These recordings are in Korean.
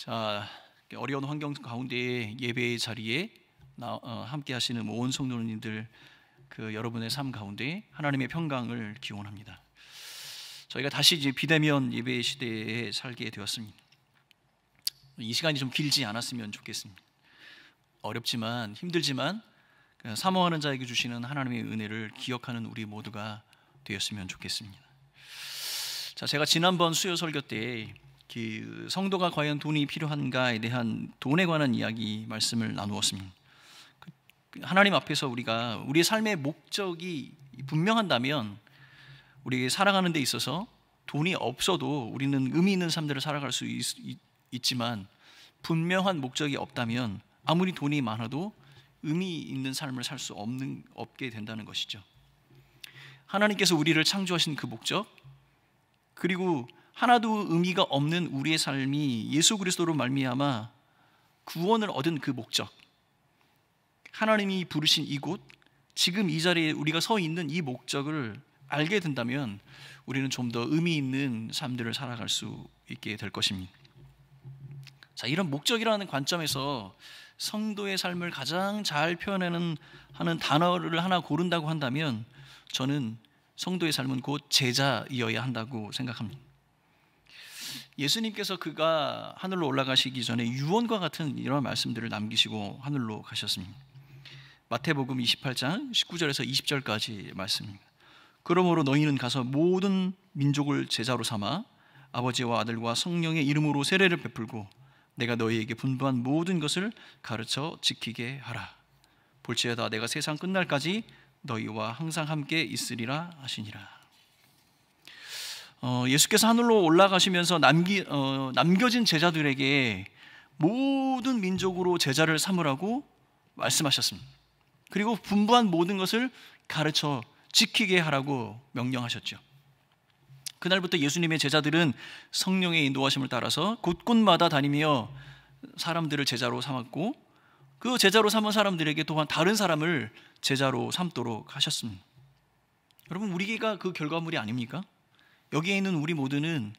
자 어려운 환경 가운데 예배의 자리에 나, 어, 함께 하시는 온든 성도님들 그 여러분의 삶 가운데 하나님의 평강을 기원합니다. 저희가 다시 이제 비대면 예배 시대에 살게 되었습니다. 이 시간이 좀 길지 않았으면 좋겠습니다. 어렵지만 힘들지만 그 사모하는 자에게 주시는 하나님의 은혜를 기억하는 우리 모두가 되었으면 좋겠습니다. 자, 제가 지난번 수요 설교 때그 성도가 과연 돈이 필요한가에 대한 돈에 관한 이야기 말씀을 나누었습니다. 그 하나님 앞에서 우리가 우리의 삶의 목적이 분명한다면 우리 살아가는 데 있어서 돈이 없어도 우리는 의미 있는 삶들을 살아갈 수 있, 있지만 분명한 목적이 없다면 아무리 돈이 많아도 의미 있는 삶을 살 수 없는 없게 된다는 것이죠. 하나님께서 우리를 창조하신 그 목적 그리고 하나도 의미가 없는 우리의 삶이 예수 그리스도로 말미암아 구원을 얻은 그 목적, 하나님이 부르신 이곳, 지금 이 자리에 우리가 서 있는 이 목적을 알게 된다면 우리는 좀 더 의미 있는 삶들을 살아갈 수 있게 될 것입니다. 자, 이런 목적이라는 관점에서 성도의 삶을 가장 잘 표현하는 하는 단어를 하나 고른다고 한다면 저는 성도의 삶은 곧 제자이어야 한다고 생각합니다. 예수님께서 그가 하늘로 올라가시기 전에 유언과 같은 이런 말씀들을 남기시고 하늘로 가셨습니다. 마태복음 28장 19절에서 20절까지 말씀입니다. 그러므로 너희는 가서 모든 민족을 제자로 삼아 아버지와 아들과 성령의 이름으로 세례를 베풀고 내가 너희에게 분부한 모든 것을 가르쳐 지키게 하라. 볼지어다 내가 세상 끝날까지 너희와 항상 함께 있으리라 하시니라. 어, 예수께서 하늘로 올라가시면서 남기, 어, 남겨진 제자들에게 모든 민족으로 제자를 삼으라고 말씀하셨습니다. 그리고 분부한 모든 것을 가르쳐 지키게 하라고 명령하셨죠. 그날부터 예수님의 제자들은 성령의 인도하심을 따라서 곳곳마다 다니며 사람들을 제자로 삼았고 그 제자로 삼은 사람들에게 또한 다른 사람을 제자로 삼도록 하셨습니다. 여러분 우리가 그 결과물이 아닙니까? 여기에 있는 우리 모두는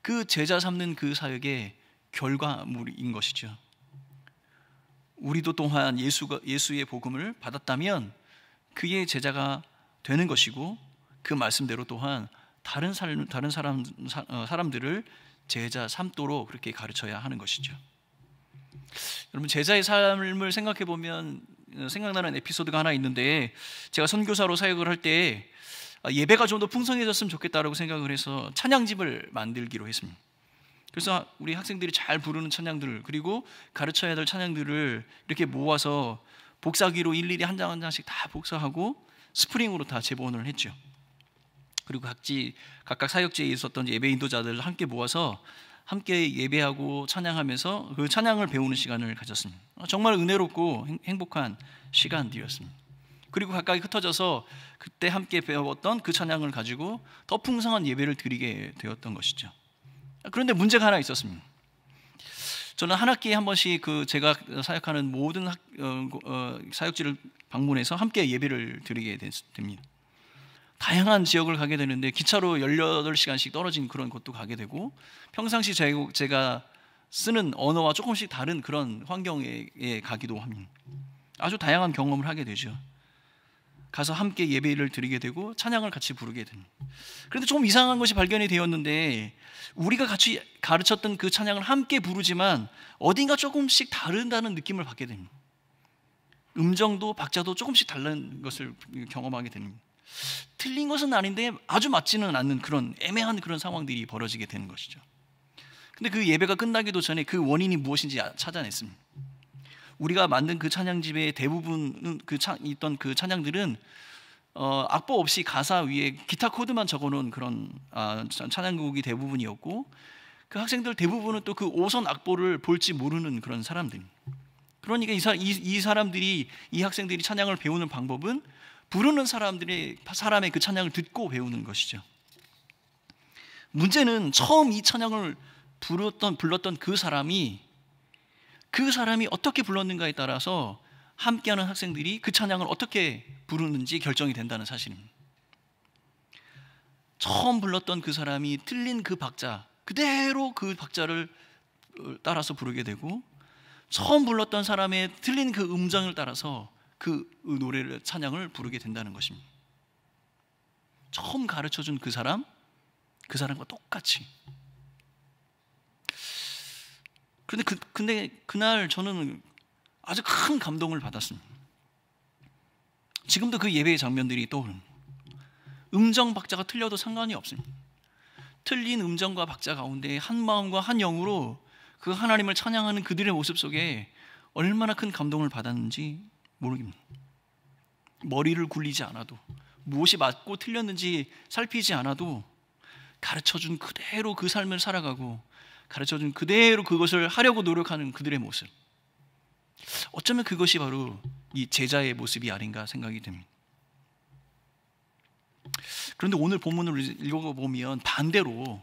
그 제자 삼는 그 사역의 결과물인 것이죠. 우리도 또한 예수가, 예수의 복음을 받았다면 그의 제자가 되는 것이고 그 말씀대로 또한 다른, 살, 다른 사람, 어, 사람들을 제자 삼도록 그렇게 가르쳐야 하는 것이죠. 여러분 제자의 삶을 생각해 보면 생각나는 에피소드가 하나 있는데 제가 선교사로 사역을 할때 아, 예배가 좀 더 풍성해졌으면 좋겠다라고 생각을 해서 찬양집을 만들기로 했습니다. 그래서 우리 학생들이 잘 부르는 찬양들 그리고 가르쳐야 될 찬양들을 이렇게 모아서 복사기로 일일이 한 장 한 장씩 다 복사하고 스프링으로 다 재본을 했죠. 그리고 각지 각각 사역지에 있었던 예배 인도자들 함께 모아서 함께 예배하고 찬양하면서 그 찬양을 배우는 시간을 가졌습니다. 정말 은혜롭고 행복한 시간들이었습니다. 그리고 각각이 흩어져서 그때 함께 배웠던 그 찬양을 가지고 더 풍성한 예배를 드리게 되었던 것이죠. 그런데 문제가 하나 있었습니다. 저는 한 학기에 한 번씩 그 제가 사역하는 모든 학, 어, 어, 사역지를 방문해서 함께 예배를 드리게 됐, 됩니다. 다양한 지역을 가게 되는데 기차로 18시간씩 떨어진 그런 곳도 가게 되고 평상시 제가 쓰는 언어와 조금씩 다른 그런 환경에 가기도 합니다. 아주 다양한 경험을 하게 되죠. 가서 함께 예배를 드리게 되고 찬양을 같이 부르게 됩니다. 그런데 좀 이상한 것이 발견이 되었는데 우리가 같이 가르쳤던 그 찬양을 함께 부르지만 어딘가 조금씩 다른다는 느낌을 받게 됩니다. 음정도 박자도 조금씩 다른 것을 경험하게 됩니다. 틀린 것은 아닌데 아주 맞지는 않는 그런 애매한 그런 상황들이 벌어지게 되는 것이죠. 근데 그 예배가 끝나기도 전에 그 원인이 무엇인지 아, 찾아냈습니다. 우리가 만든 그 찬양집의 대부분 그 차, 있던 그 찬양들은 어, 악보 없이 가사 위에 기타 코드만 적어놓은 그런 아, 찬양곡이 대부분이었고 그 학생들 대부분은 또 그 오선 악보를 볼지 모르는 그런 사람들. 그러니까 이, 사, 이, 이 사람들이 이 학생들이 찬양을 배우는 방법은 부르는 사람들의 사람의 그 찬양을 듣고 배우는 것이죠. 문제는 처음 이 찬양을 불렀던 불렀던 그 사람이 그 사람이 어떻게 불렀는가에 따라서 함께하는 학생들이 그 찬양을 어떻게 부르는지 결정이 된다는 사실입니다. 처음 불렀던 그 사람이 틀린 그 박자 그대로 그 박자를 따라서 부르게 되고 처음 불렀던 사람의 틀린 그 음정을 따라서 그 노래를 찬양을 부르게 된다는 것입니다. 처음 가르쳐 준 그 사람 그 사람과 똑같이 근데 그 근데 그날 저는 아주 큰 감동을 받았습니다. 지금도 그 예배의 장면들이 떠오릅니다. 음정 박자가 틀려도 상관이 없습니다. 틀린 음정과 박자 가운데 한 마음과 한 영으로 그 하나님을 찬양하는 그들의 모습 속에 얼마나 큰 감동을 받았는지 모르겠습니다. 머리를 굴리지 않아도 무엇이 맞고 틀렸는지 살피지 않아도 가르쳐 준 그대로 그 삶을 살아가고 가르쳐 준 그대로 그것을 하려고 노력하는 그들의 모습. 어쩌면 그것이 바로 이 제자의 모습이 아닌가 생각이 됩니다. 그런데 오늘 본문을 읽어보면 반대로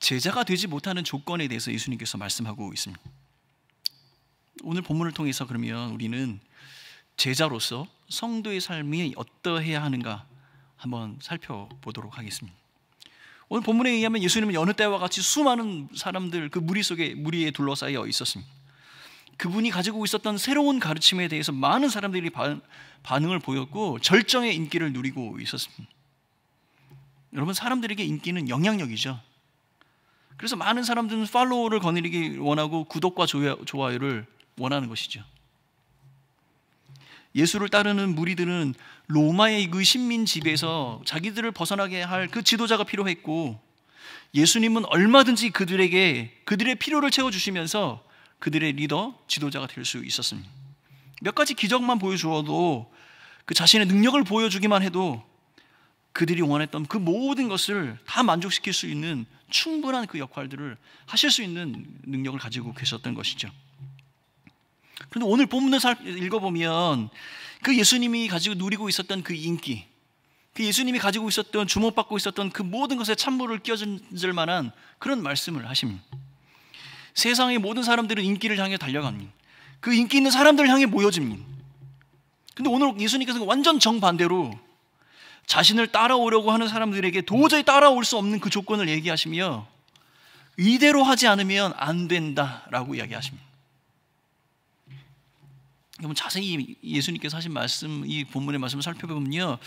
제자가 되지 못하는 조건에 대해서 예수님께서 말씀하고 있습니다. 오늘 본문을 통해서 그러면 우리는 제자로서 성도의 삶이 어떠해야 하는가 한번 살펴보도록 하겠습니다. 오늘 본문에 의하면 예수님은 여느 때와 같이 수많은 사람들 그 무리 속에 무리에 둘러싸여 있었습니다. 그분이 가지고 있었던 새로운 가르침에 대해서 많은 사람들이 반, 응을 보였고 절정의 인기를 누리고 있었습니다. 여러분 사람들에게 인기는 영향력이죠. 그래서 많은 사람들은 팔로우를 거느리기 원하고 구독과 좋아요를 원하는 것이죠. 예수를 따르는 무리들은 로마의 그 신민 지배에서 자기들을 벗어나게 할 그 지도자가 필요했고 예수님은 얼마든지 그들에게 그들의 필요를 채워주시면서 그들의 리더, 지도자가 될 수 있었습니다. 몇 가지 기적만 보여주어도 그 자신의 능력을 보여주기만 해도 그들이 원했던 그 모든 것을 다 만족시킬 수 있는 충분한 그 역할들을 하실 수 있는 능력을 가지고 계셨던 것이죠. 그런데 오늘 본문을 읽어보면 그 예수님이 가지고 누리고 있었던 그 인기, 그 예수님이 가지고 있었던 주목받고 있었던 그 모든 것에 찬물을 끼얹을 만한 그런 말씀을 하십니다. 세상의 모든 사람들은 인기를 향해 달려갑니다. 그 인기 있는 사람들을 향해 모여집니다. 근데 오늘 예수님께서 완전 정반대로 자신을 따라오려고 하는 사람들에게 도저히 따라올 수 없는 그 조건을 얘기하시며 이대로 하지 않으면 안 된다라고 이야기하십니다. 여러분 자세히 예수님께서 하신 말씀 이 본문의 말씀을 살펴보면요.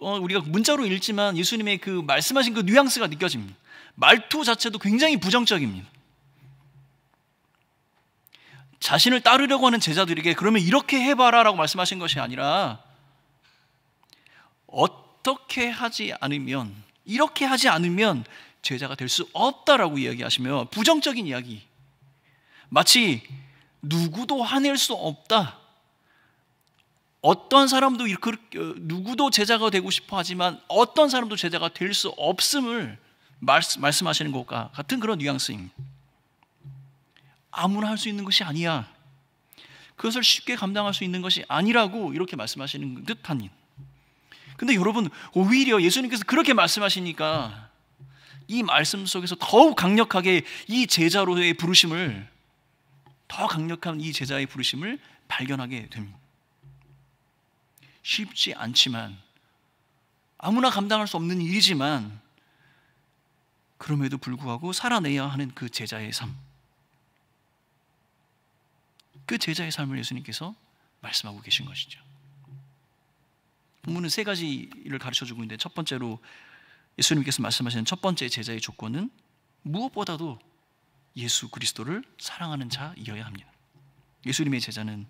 어, 우리가 문자로 읽지만 예수님의 그 말씀하신 그 뉘앙스가 느껴집니다. 말투 자체도 굉장히 부정적입니다. 자신을 따르려고 하는 제자들에게 그러면 이렇게 해봐라라고 말씀하신 것이 아니라 어떻게 하지 않으면 이렇게 하지 않으면 제자가 될 수 없다라고 이야기하시며 부정적인 이야기 마치 누구도 화낼 수 없다. 어떤 사람도 어, 누구도 제자가 되고 싶어 하지만 어떤 사람도 제자가 될 수 없음을 말씀, 말씀하시는 것과 같은 그런 뉘앙스입니다. 아무나 할 수 있는 것이 아니야. 그것을 쉽게 감당할 수 있는 것이 아니라고 이렇게 말씀하시는 듯한 일. 근데 여러분 오히려 예수님께서 그렇게 말씀하시니까 이 말씀 속에서 더욱 강력하게 이 제자로의 부르심을 더 강력한 이 제자의 부르심을 발견하게 됩니다. 쉽지 않지만 아무나 감당할 수 없는 일이지만 그럼에도 불구하고 살아내야 하는 그 제자의 삶. 그 제자의 삶을 예수님께서 말씀하고 계신 것이죠. 본문은 세 가지를 가르쳐 주고 있는데 첫 번째로 예수님께서 말씀하시는 첫 번째 제자의 조건은 무엇보다도 예수 그리스도를 사랑하는 자이어야 합니다. 예수님의 제자는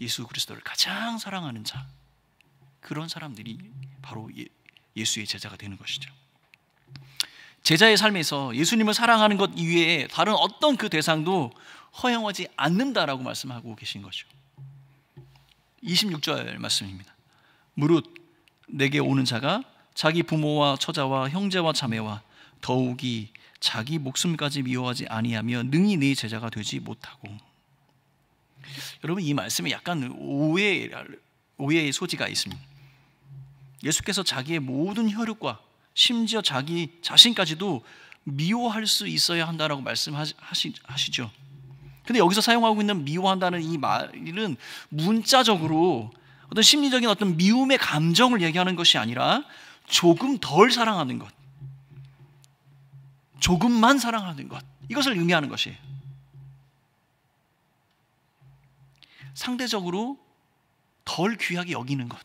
예수 그리스도를 가장 사랑하는 자 그런 사람들이 바로 예, 예수의 제자가 되는 것이죠. 제자의 삶에서 예수님을 사랑하는 것 이외에 다른 어떤 그 대상도 허용하지 않는다라고 말씀하고 계신 거죠. 26절 말씀입니다. 무릇 내게 오는 자가 자기 부모와 처자와 형제와 자매와 더욱이 자기 목숨까지 미워하지 아니하며 능히 내 제자가 되지 못하고 여러분 이 말씀에 약간 오해 오해의 소지가 있습니다. 예수께서 자기의 모든 혈육과 심지어 자기 자신까지도 미워할 수 있어야 한다라고 말씀하시죠. 근데 여기서 사용하고 있는 미워한다는 이 말은 문자적으로 어떤 심리적인 어떤 미움의 감정을 얘기하는 것이 아니라 조금 덜 사랑하는 것. 조금만 사랑하는 것. 이것을 의미하는 것이에요. 상대적으로 덜 귀하게 여기는 것.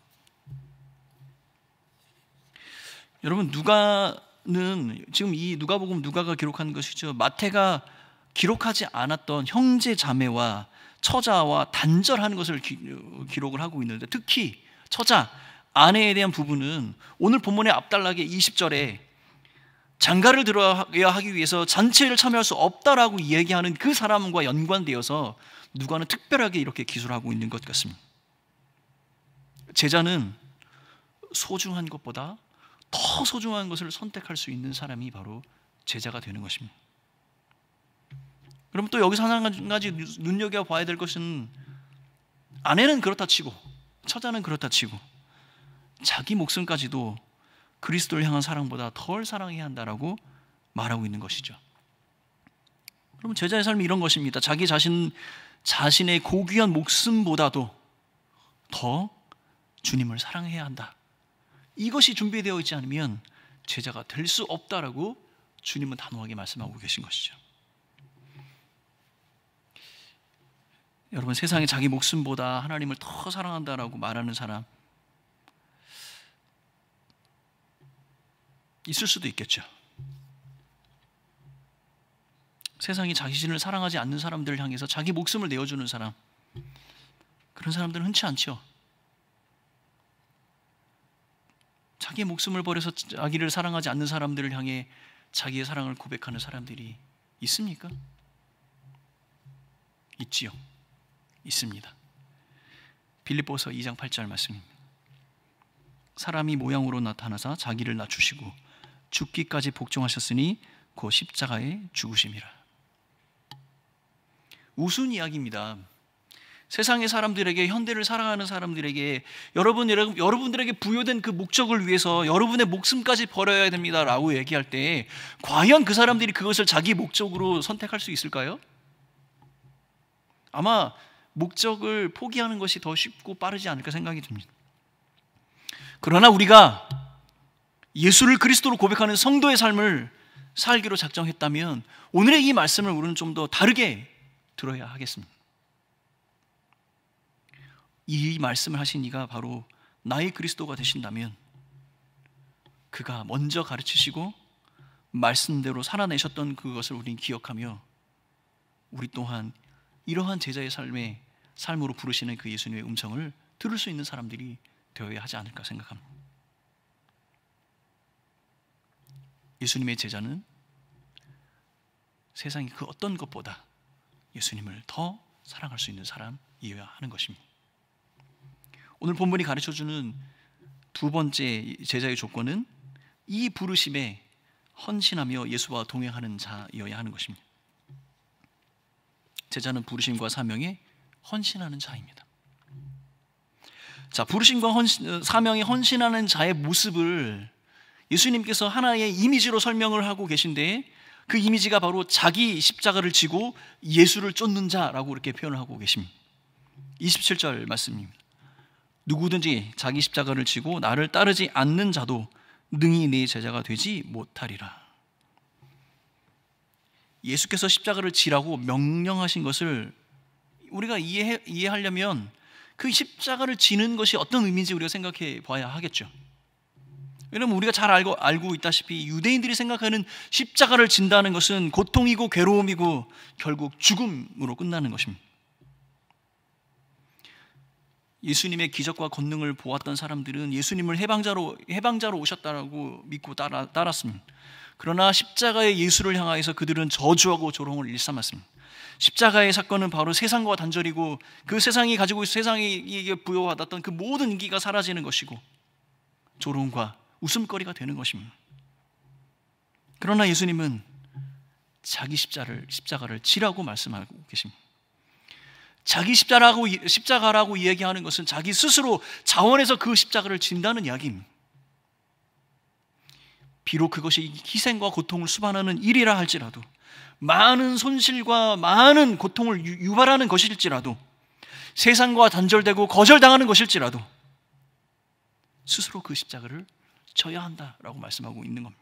여러분 누가는 지금 이 누가복음 누가가 기록한 것이죠. 마태가 기록하지 않았던 형제 자매와 처자와 단절하는 것을 기, 록을 하고 있는데 특히 처자 아내에 대한 부분은 오늘 본문의 앞달락의 20절에 장가를 들어야 하기 위해서 잔치를 참여할 수 없다라고 이야기하는 그 사람과 연관되어서 누가는 특별하게 이렇게 기술하고 있는 것 같습니다. 제자는 소중한 것보다 더 소중한 것을 선택할 수 있는 사람이 바로 제자가 되는 것입니다. 그럼 또 여기서 한 가지 눈여겨봐야 될 것은 아내는 그렇다 치고 처자는 그렇다 치고 자기 목숨까지도 그리스도를 향한 사랑보다 덜 사랑해야 한다라고 말하고 있는 것이죠. 그럼 제자의 삶이 이런 것입니다. 자기 자신 자신의 고귀한 목숨보다도 더 주님을 사랑해야 한다. 이것이 준비되어 있지 않으면 제자가 될 수 없다라고 주님은 단호하게 말씀하고 계신 것이죠. 여러분 세상에 자기 목숨보다 하나님을 더 사랑한다라고 말하는 사람 있을 수도 있겠죠. 세상이 자신을 사랑하지 않는 사람들을 향해서 자기 목숨을 내어주는 사람 그런 사람들은 흔치 않죠. 자기의 목숨을 버려서 자기를 사랑하지 않는 사람들을 향해 자기의 사랑을 고백하는 사람들이 있습니까? 있지요. 있습니다. 빌립보서 2장 8절 말씀입니다. 사람이 모양으로 나타나서 자기를 낮추시고 죽기까지 복종하셨으니 그 십자가의 죽으심이라. 우스운 이야기입니다. 세상의 사람들에게 현대를 사랑하는 사람들에게 여러분 여러분들에게 부여된 그 목적을 위해서 여러분의 목숨까지 버려야 됩니다라고 얘기할 때 과연 그 사람들이 그것을 자기 목적으로 선택할 수 있을까요? 아마 목적을 포기하는 것이 더 쉽고 빠르지 않을까 생각이 듭니다. 그러나 우리가 예수를 그리스도로 고백하는 성도의 삶을 살기로 작정했다면 오늘의 이 말씀을 우리는 좀 더 다르게 들어야 하겠습니다. 이 말씀을 하신 이가 바로 나의 그리스도가 되신다면 그가 먼저 가르치시고 말씀대로 살아내셨던 그것을 우리는 기억하며 우리 또한 이러한 제자의 삶에 삶으로 부르시는 그 예수님의 음성을 들을 수 있는 사람들이 되어야 하지 않을까 생각합니다. 예수님의 제자는 세상이 그 어떤 것보다 예수님을 더 사랑할 수 있는 사람이어야 하는 것입니다. 오늘 본문이 가르쳐 주는 두 번째 제자의 조건은 이 부르심에 헌신하며 예수와 동행하는 자여야 하는 것입니다. 제자는 부르심과 사명에 헌신하는 자입니다. 자, 부르심과 헌신, 사명에 헌신하는 자의 모습을 예수님께서 하나의 이미지로 설명을 하고 계신데 그 이미지가 바로 자기 십자가를 지고 예수를 쫓는 자라고 이렇게 표현하고 을 계십니다. 27절 말씀입니다. 누구든지 자기 십자가를 지고 나를 따르지 않는 자도 능히 내 제자가 되지 못하리라. 예수께서 십자가를 지라고 명령하신 것을 우리가 이해, 이해하려면 그 십자가를 지는 것이 어떤 의미인지 우리가 생각해 봐야 하겠죠. 왜냐면 하 우리가 잘 알고, 알고 있다시피 유대인들이 생각하는 십자가를 진다는 것은 고통이고 괴로움이고 결국 죽음으로 끝나는 것입니다. 예수님의 기적과 권능을 보았던 사람들은 예수님을 해방자로 해방자로 오셨다고 믿고 따라, 따랐습니다. 그러나 십자가의 예수를 향하여서 그들은 저주하고 조롱을 일삼았습니다. 십자가의 사건은 바로 세상과 단절이고 그 세상이 가지고 세상에게 부여받았던 그 모든 인기가 사라지는 것이고 조롱과 웃음거리가 되는 것입니다. 그러나 예수님은 자기 십자를, 십자가를 지라고 말씀하고 계십니다. 자기 십자라고, 십자가라고 이야기하는 것은 자기 스스로 자원해서 그 십자가를 진다는 이야기입니다. 비록 그것이 희생과 고통을 수반하는 일이라 할지라도 많은 손실과 많은 고통을 유발하는 것일지라도 세상과 단절되고 거절당하는 것일지라도 스스로 그 십자가를 져야 한다라고 말씀하고 있는 겁니다.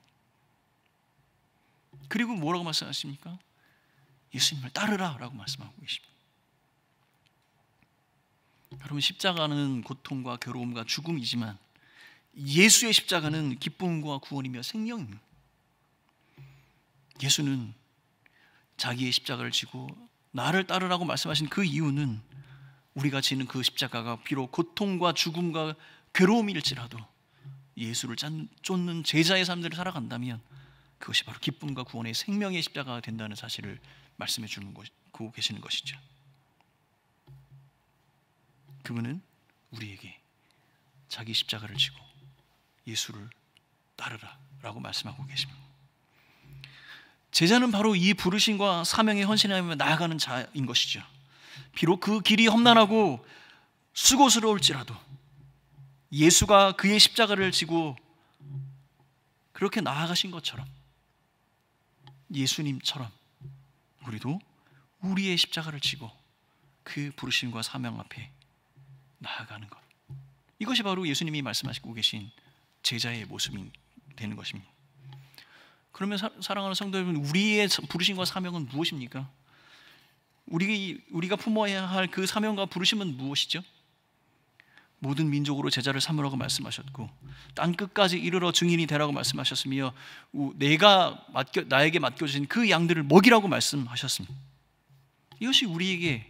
그리고 뭐라고 말씀하십니까? 예수님을 따르라라고 말씀하고 계십니다. 여러분 십자가는 고통과 괴로움과 죽음이지만 예수의 십자가는 기쁨과 구원이며 생명입니다. 예수는 자기의 십자가를 지고 나를 따르라고 말씀하신 그 이유는 우리가 지는 그 십자가가 비록 고통과 죽음과 괴로움일지라도 예수를 쫓는 제자의 삶들을 살아간다면 그것이 바로 기쁨과 구원의 생명의 십자가가 된다는 사실을 말씀해 주는 고 계시는 것이죠. 그분은 우리에게 자기 십자가를 지고 예수를 따르라라고 말씀하고 계십니다. 제자는 바로 이 부르심과 사명에 헌신하며 나아가는 자인 것이죠. 비록 그 길이 험난하고 수고스러울지라도 예수가 그의 십자가를 지고 그렇게 나아가신 것처럼 예수님처럼 우리도 우리의 십자가를 지고 그 부르심과 사명 앞에 나아가는 것. 이것이 바로 예수님이 말씀하시고 계신 제자의 모습이 되는 것입니다. 그러면 사, 사랑하는 성도 여러분, 우리의 부르심과 사명은 무엇입니까? 우리, 우리가 품어야 할 그 사명과 부르심은 무엇이죠? 모든 민족으로 제자를 삼으라고 말씀하셨고 땅 끝까지 이르러 증인이 되라고 말씀하셨으며 내가 맡겨, 나에게 맡겨주신 그 양들을 먹이라고 말씀하셨습니다. 이것이 우리에게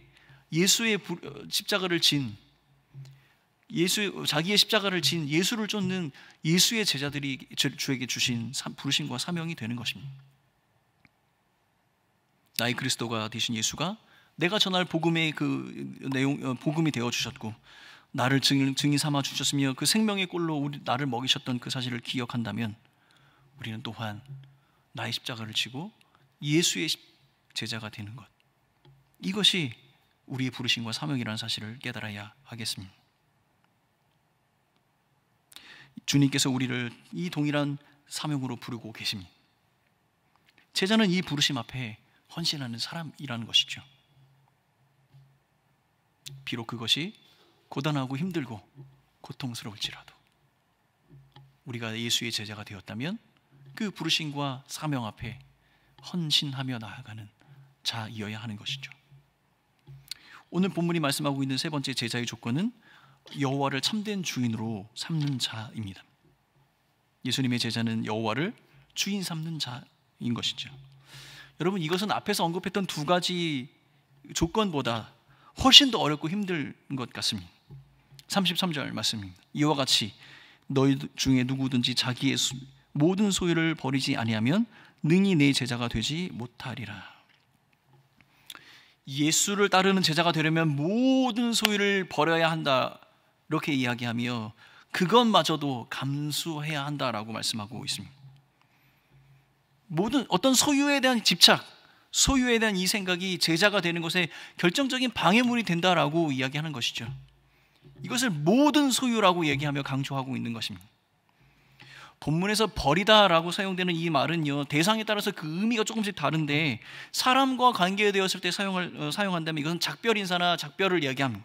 예수의 어, 십자가를 진 예수 자기의 십자가를 진 예수를 쫓는 예수의 제자들이 주에게 주신 부르심과 사명이 되는 것입니다. 나의 그리스도가 되신 예수가 내가 전할 복음의 그 내용 어, 복음이 되어 주셨고 나를 증인, 증인 삼아 주셨으며 그 생명의 꼴로 우리, 나를 먹이셨던 그 사실을 기억한다면 우리는 또한 나의 십자가를 지고 예수의 제자가 되는 것 이것이 우리의 부르심과 사명이라는 사실을 깨달아야 하겠습니다. 주님께서 우리를 이 동일한 사명으로 부르고 계십니다. 제자는 이 부르심 앞에 헌신하는 사람이라는 것이죠. 비록 그것이 고단하고 힘들고 고통스러울지라도 우리가 예수의 제자가 되었다면 그 부르심과 사명 앞에 헌신하며 나아가는 자이어야 하는 것이죠. 오늘 본문이 말씀하고 있는 세 번째 제자의 조건은 여호와를 참된 주인으로 삼는 자입니다. 예수님의 제자는 여호와를 주인 삼는 자인 것이죠. 여러분 이것은 앞에서 언급했던 두 가지 조건보다 훨씬 더 어렵고 힘든 것 같습니다. 33절 말씀입니다. 이와 같이 너희 중에 누구든지 자기의 모든 소유를 버리지 아니하면 능히 내 제자가 되지 못하리라. 예수를 따르는 제자가 되려면 모든 소유를 버려야 한다. 이렇게 이야기하며 그것마저도 감수해야 한다라고 말씀하고 있습니다. 모든 어떤 소유에 대한 집착, 소유에 대한 이 생각이 제자가 되는 것에 결정적인 방해물이 된다라고 이야기하는 것이죠. 이것을 모든 소유라고 얘기하며 강조하고 있는 것입니다. 본문에서 버리다라고 사용되는 이 말은요 대상에 따라서 그 의미가 조금씩 다른데 사람과 관계되었을 때 사용을 어, 사용한다면 이것은 작별 인사나 작별을 얘기합니다.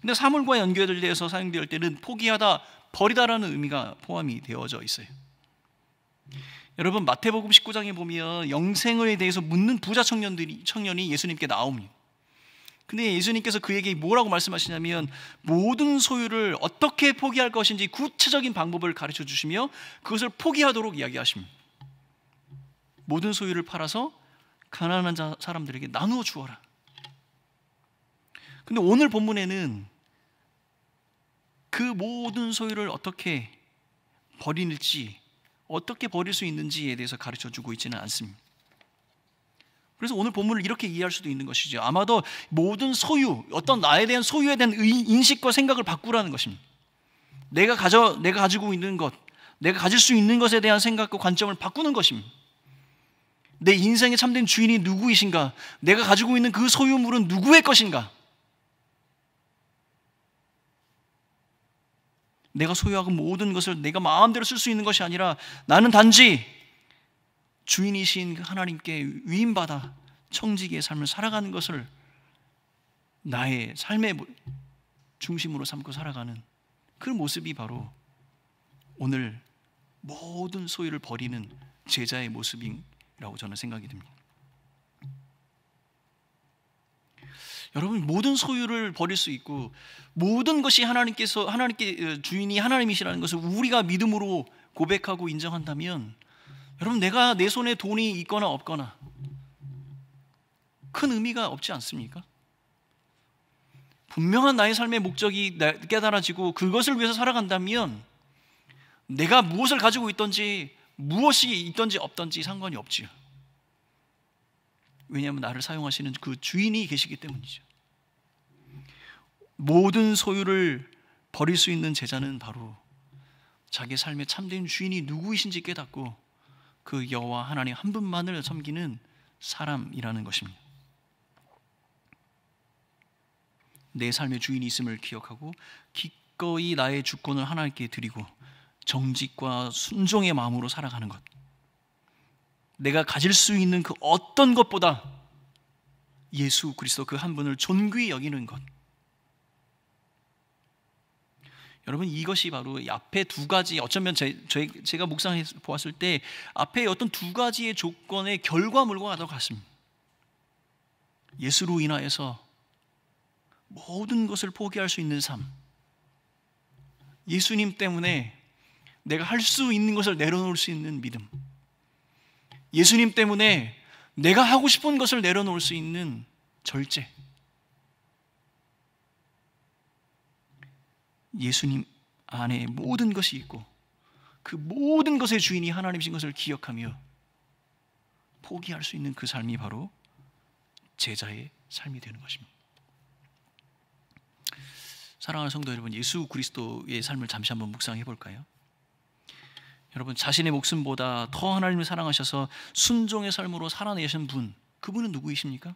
근데 사물과 연결돼서 사용될 때는 포기하다, 버리다라는 의미가 포함이 되어져 있어요. 여러분 마태복음 19장에 보면 영생에 대해서 묻는 부자 청년들이 청년이 예수님께 나옵니다. 근데 예수님께서 그에게 뭐라고 말씀하시냐면 모든 소유를 어떻게 포기할 것인지 구체적인 방법을 가르쳐 주시며 그것을 포기하도록 이야기하십니다. 모든 소유를 팔아서 가난한 자, 사람들에게 나누어 주어라. 근데 오늘 본문에는 그 모든 소유를 어떻게 버릴지 어떻게 버릴 수 있는지에 대해서 가르쳐 주고 있지는 않습니다. 그래서 오늘 본문을 이렇게 이해할 수도 있는 것이죠. 아마도 모든 소유, 어떤 나에 대한 소유에 대한 인식과 생각을 바꾸라는 것입니다. 내가 가져 내가 가지고 있는 것, 내가 가질 수 있는 것에 대한 생각과 관점을 바꾸는 것입니다. 내 인생의 참된 주인이 누구이신가? 내가 가지고 있는 그 소유물은 누구의 것인가? 내가 소유하고 모든 것을 내가 마음대로 쓸 수 있는 것이 아니라 나는 단지 주인이신 그 하나님께 위임받아 청지기의 삶을 살아가는 것을 나의 삶의 중심으로 삼고 살아가는 그 모습이 바로 오늘 모든 소유를 버리는 제자의 모습이라고 저는 생각이 듭니다. 여러분 모든 소유를 버릴 수 있고 모든 것이 하나님께서 하나님께 어, 주인이 하나님이시라는 것을 우리가 믿음으로 고백하고 인정한다면 여러분, 내가 내 손에 돈이 있거나 없거나 큰 의미가 없지 않습니까? 분명한 나의 삶의 목적이 깨달아지고 그것을 위해서 살아간다면 내가 무엇을 가지고 있던지 무엇이 있던지 없던지 상관이 없지요. 왜냐하면 나를 사용하시는 그 주인이 계시기 때문이죠. 모든 소유를 버릴 수 있는 제자는 바로 자기 삶의 참된 주인이 누구이신지 깨닫고 그 여호와 하나님 한 분만을 섬기는 사람이라는 것입니다. 내 삶의 주인이 있음을 기억하고 기꺼이 나의 주권을 하나님께 드리고 정직과 순종의 마음으로 살아가는 것. 내가 가질 수 있는 그 어떤 것보다 예수 그리스도 그 한 분을 존귀히 여기는 것. 여러분 이것이 바로 앞에 두 가지 어쩌면 제, 제가 묵상해 보았을 때 앞에 어떤 두 가지의 조건의 결과물과 같습니다. 예수로 인하여서 모든 것을 포기할 수 있는 삶. 예수님 때문에 내가 할 수 있는 것을 내려놓을 수 있는 믿음. 예수님 때문에 내가 하고 싶은 것을 내려놓을 수 있는 절제. 예수님 안에 모든 것이 있고 그 모든 것의 주인이 하나님이신 것을 기억하며 포기할 수 있는 그 삶이 바로 제자의 삶이 되는 것입니다. 사랑하는 성도 여러분, 예수 그리스도의 삶을 잠시 한번 묵상해 볼까요? 여러분, 자신의 목숨보다 더 하나님을 사랑하셔서 순종의 삶으로 살아내신 분, 그분은 누구이십니까?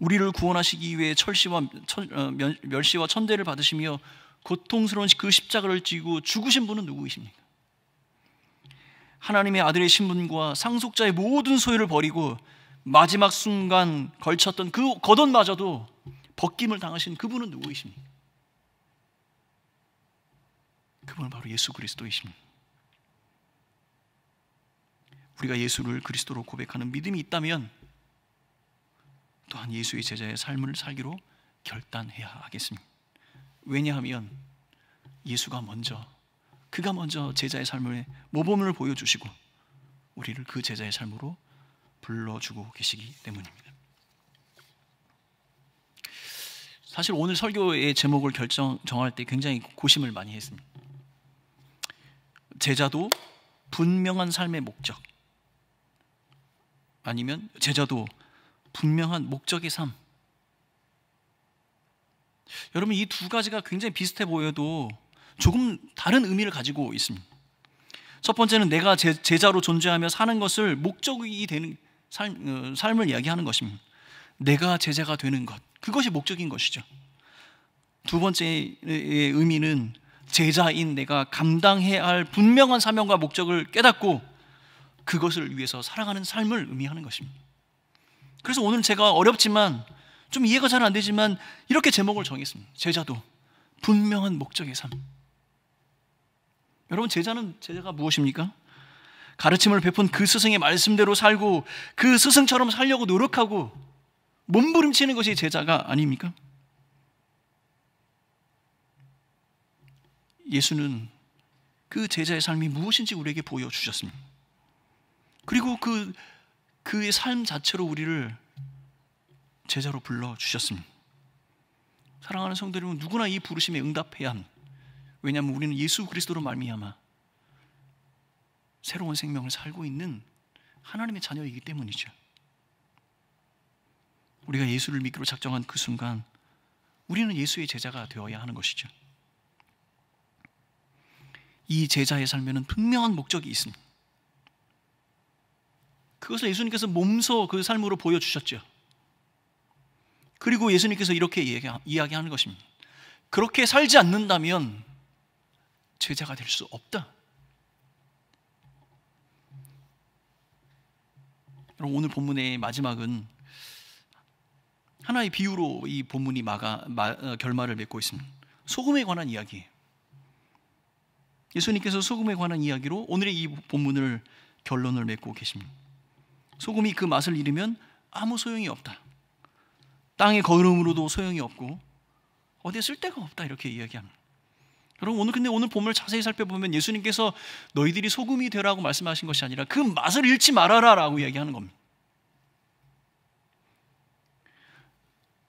우리를 구원하시기 위해 철시와 천, 어, 멸시와 천대를 받으시며 고통스러운 그 십자가를 지고 죽으신 분은 누구이십니까? 하나님의 아들의 신분과 상속자의 모든 소유를 버리고 마지막 순간 걸쳤던 그 겉옷마저도 벗김을 당하신 그분은 누구이십니까? 그분은 바로 예수 그리스도이십니다. 우리가 예수를 그리스도로 고백하는 믿음이 있다면 또한 예수의 제자의 삶을 살기로 결단해야 하겠습니다. 왜냐하면 예수가 먼저 그가 먼저 제자의 삶의 모범을 보여주시고 우리를 그 제자의 삶으로 불러주고 계시기 때문입니다. 사실 오늘 설교의 제목을 결정 정할 때 굉장히 고심을 많이 했습니다. 제자도 분명한 삶의 목적 아니면 제자도 분명한 목적의 삶. 여러분 이 두 가지가 굉장히 비슷해 보여도 조금 다른 의미를 가지고 있습니다. 첫 번째는 내가 제, 제자로 존재하며 사는 것을 목적이 되는 삶, 어, 삶을 이야기하는 것입니다. 내가 제자가 되는 것. 그것이 목적인 것이죠. 두 번째의 의미는 제자인 내가 감당해야 할 분명한 사명과 목적을 깨닫고 그것을 위해서 살아가는 삶을 의미하는 것입니다. 그래서 오늘 제가 어렵지만 좀 이해가 잘 안 되지만 이렇게 제목을 정했습니다. 제자도 분명한 목적의 삶. 여러분 제자는 제자가 무엇입니까? 가르침을 베푼 그 스승의 말씀대로 살고 그 스승처럼 살려고 노력하고 몸부림치는 것이 제자가 아닙니까? 예수는 그 제자의 삶이 무엇인지 우리에게 보여주셨습니다. 그리고 그 그의 삶 자체로 우리를 제자로 불러 주셨습니다. 사랑하는 성도님은 누구나 이 부르심에 응답해야 합 왜냐하면 우리는 예수 그리스도로 말미암아 새로운 생명을 살고 있는 하나님의 자녀이기 때문이죠. 우리가 예수를 믿기로 작정한 그 순간 우리는 예수의 제자가 되어야 하는 것이죠. 이 제자의 삶에는 분명한 목적이 있습니다. 그것을 예수님께서 몸소 그 삶으로 보여주셨죠. 그리고 예수님께서 이렇게 이야기하는 것입니다. 그렇게 살지 않는다면 제자가 될 수 없다. 여러 오늘 본문의 마지막은 하나의 비유로 이 본문이 마가, 마, 어, 결말을 맺고 있습니다. 소금에 관한 이야기요 예수님께서 소금에 관한 이야기로 오늘의 이 본문을 결론을 맺고 계십니다. 소금이 그 맛을 잃으면 아무 소용이 없다. 땅의 거름으로도 소용이 없고 어디에 쓸데가 없다 이렇게 이야기합니다. 여러분 오늘 근데 오늘 보물 자세히 살펴보면 예수님께서 너희들이 소금이 되라고 말씀하신 것이 아니라 그 맛을 잃지 말아라라고 이야기하는 겁니다.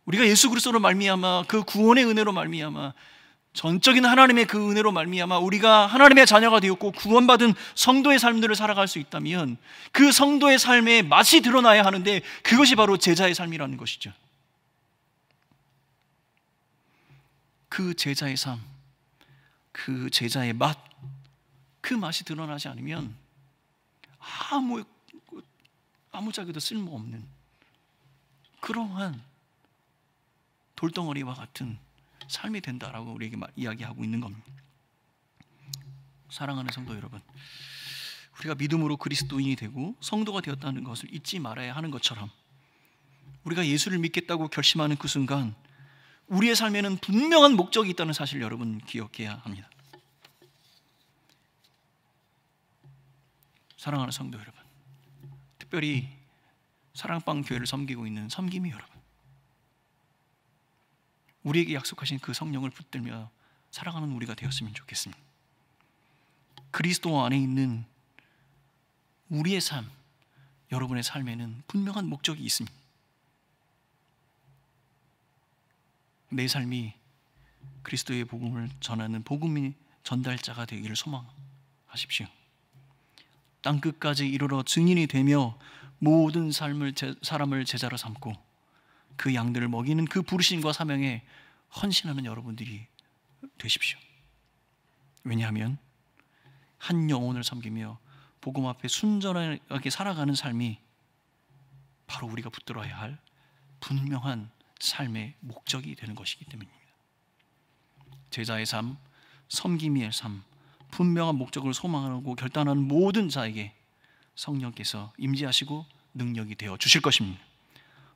우리가 예수 그리스도로 말미암아 그 구원의 은혜로 말미암아 전적인 하나님의 그 은혜로 말미암아 우리가 하나님의 자녀가 되었고 구원받은 성도의 삶들을 살아갈 수 있다면 그 성도의 삶에 맛이 드러나야 하는데 그것이 바로 제자의 삶이라는 것이죠. 그 제자의 삶, 그 제자의 맛, 그 맛이 드러나지 않으면 아무 아무짝에도 쓸모없는 그러한 돌덩어리와 같은 삶이 된다라고 우리에게 이야기하고 있는 겁니다. 사랑하는 성도 여러분, 우리가 믿음으로 그리스도인이 되고 성도가 되었다는 것을 잊지 말아야 하는 것처럼 우리가 예수를 믿겠다고 결심하는 그 순간 우리의 삶에는 분명한 목적이 있다는 사실 여러분 기억해야 합니다. 사랑하는 성도 여러분, 특별히 사랑방 교회를 섬기고 있는 섬김이 여러분. 우리에게 약속하신 그 성령을 붙들며 살아가는 우리가 되었으면 좋겠습니다. 그리스도 안에 있는 우리의 삶, 여러분의 삶에는 분명한 목적이 있습니다. 내 삶이 그리스도의 복음을 전하는 복음의 전달자가 되기를 소망하십시오. 땅 끝까지 이르러 증인이 되며 모든 삶을 제, 사람을 제자로 삼고 그 양들을 먹이는 그 부르심과 사명에 헌신하는 여러분들이 되십시오. 왜냐하면 한 영혼을 섬기며 복음 앞에 순전하게 살아가는 삶이 바로 우리가 붙들어야 할 분명한 삶의 목적이 되는 것이기 때문입니다. 제자의 삶, 섬김의 삶, 분명한 목적을 소망하고 결단하는 모든 자에게 성령께서 임재하시고 능력이 되어 주실 것입니다.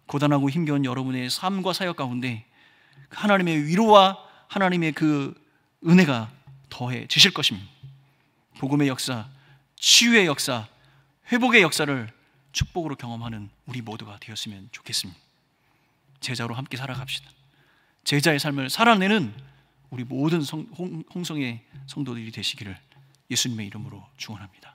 고단하고 힘겨운 여러분의 삶과 사역 가운데 하나님의 위로와 하나님의 그 은혜가 더해지실 것입니다. 복음의 역사, 치유의 역사, 회복의 역사를 축복으로 경험하는 우리 모두가 되었으면 좋겠습니다. 제자로 함께 살아갑시다. 제자의 삶을 살아내는 우리 모든 성, 홍, 성의 성도들이 되시기를 예수님의 이름으로 축원합니다.